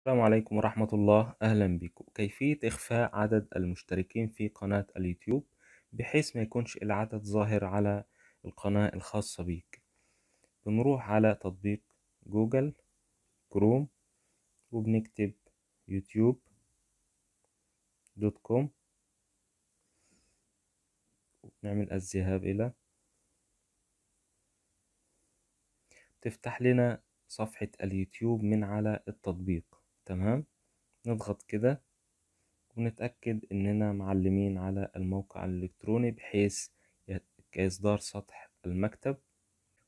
السلام عليكم ورحمة الله أهلا بكم كيفية إخفاء عدد المشتركين في قناة اليوتيوب بحيث ما يكونش العدد ظاهر على القناة الخاصة بيك بنروح على تطبيق جوجل كروم وبنكتب يوتيوب دوت كوم وبنعمل الذهاب إلى تفتح لنا صفحة اليوتيوب من على التطبيق تمام نضغط كده ونتأكد إننا معلمين على الموقع الإلكتروني بحيث كإصدار سطح المكتب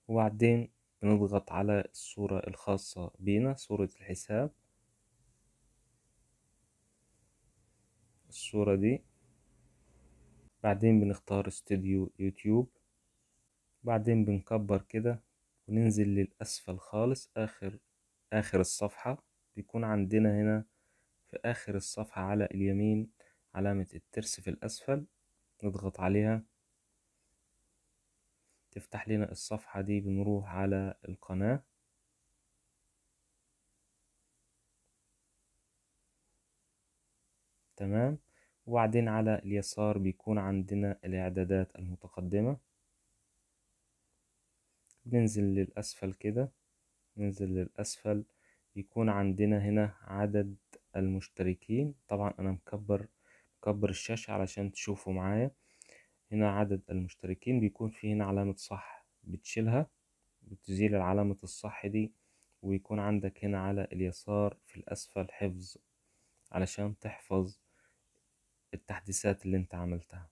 وبعدين بنضغط على الصورة الخاصة بينا صورة الحساب الصورة دي بعدين بنختار استوديو يوتيوب بعدين بنكبر كده وننزل للأسفل خالص آخر آخر الصفحة بيكون عندنا هنا في آخر الصفحة على اليمين علامة الترس في الأسفل نضغط عليها تفتح لنا الصفحة دي بنروح على القناة تمام وبعدين على اليسار بيكون عندنا الإعدادات المتقدمة ننزل للأسفل كده ننزل للأسفل بيكون عندنا هنا عدد المشتركين طبعا انا مكبر مكبر الشاشة علشان تشوفوا معايا هنا عدد المشتركين بيكون في هنا علامة صح بتشيلها بتزيل علامة الصح دي ويكون عندك هنا على اليسار في الأسفل حفظ علشان تحفظ التحديثات اللي انت عملتها